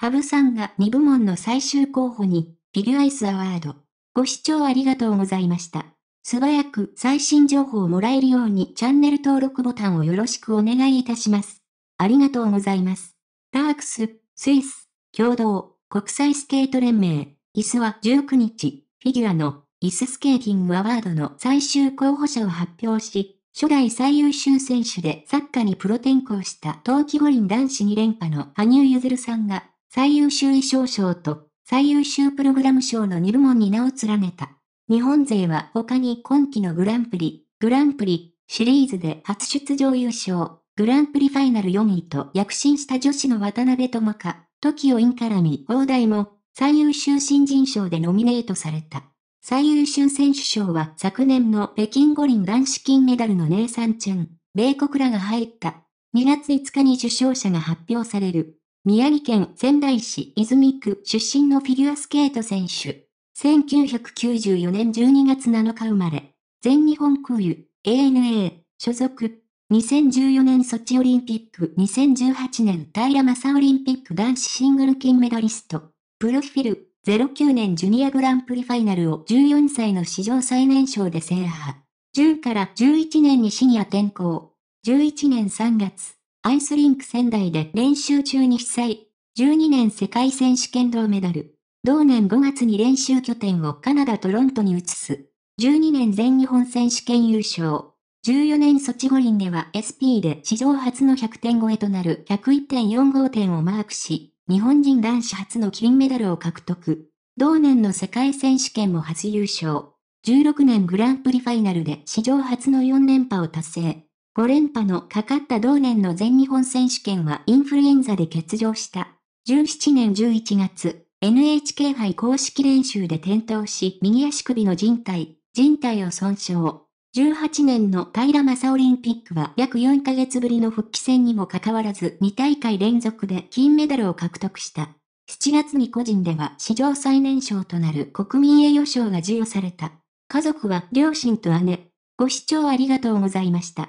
ハブさんが2部門の最終候補に、フィギュアイスアワード。ご視聴ありがとうございました。素早く最新情報をもらえるようにチャンネル登録ボタンをよろしくお願いいたします。ありがとうございます。ダークス、スイス、共同、国際スケート連盟、イスは19日、フィギュアのイススケーティングアワードの最終候補者を発表し、初代最優秀選手でサッカーにプロ転向した冬季五輪男子2連覇の羽生結弦さんが最優秀衣装賞と最優秀プログラム賞の2部門に名を連ねた。日本勢は他に今季のグランプリ、グランプリ、シリーズで初出場優勝、グランプリファイナル4位と躍進した女子の渡辺智香、時をインカラミ、大台も最優秀新人賞でノミネートされた。最優秀選手賞は昨年の北京五輪男子金メダルのネイサンチュン、米国らが入った。2月5日に受賞者が発表される。宮城県仙台市泉区出身のフィギュアスケート選手。1994年12月7日生まれ。全日本空輸 ANA 所属。2014年ソチオリンピック、2018年タイヤマサオリンピック男子シングル金メダリスト。プロフィル、09年ジュニアグランプリファイナルを14歳の史上最年少で制覇。10から11年にシニア転向。11年3月、アイスリンク仙台で練習中に被災。12年世界選手権銅メダル。同年5月に練習拠点をカナダトロントに移す。12年全日本選手権優勝。14年ソチ五輪では SP で史上初の100点超えとなる101.45点をマークし、日本人男子初の金メダルを獲得。同年の世界選手権も初優勝。16年グランプリファイナルで史上初の4連覇を達成。5連覇のかかった同年の全日本選手権はインフルエンザで欠場した。17年11月、NHK 杯公式練習で転倒し、右足首の人帯、人帯を損傷。18年の平正オリンピックは約4ヶ月ぶりの復帰戦にもかかわらず2大会連続で金メダルを獲得した。7月に個人では史上最年少となる国民栄誉賞が授与された。家族は両親と姉。ご視聴ありがとうございました。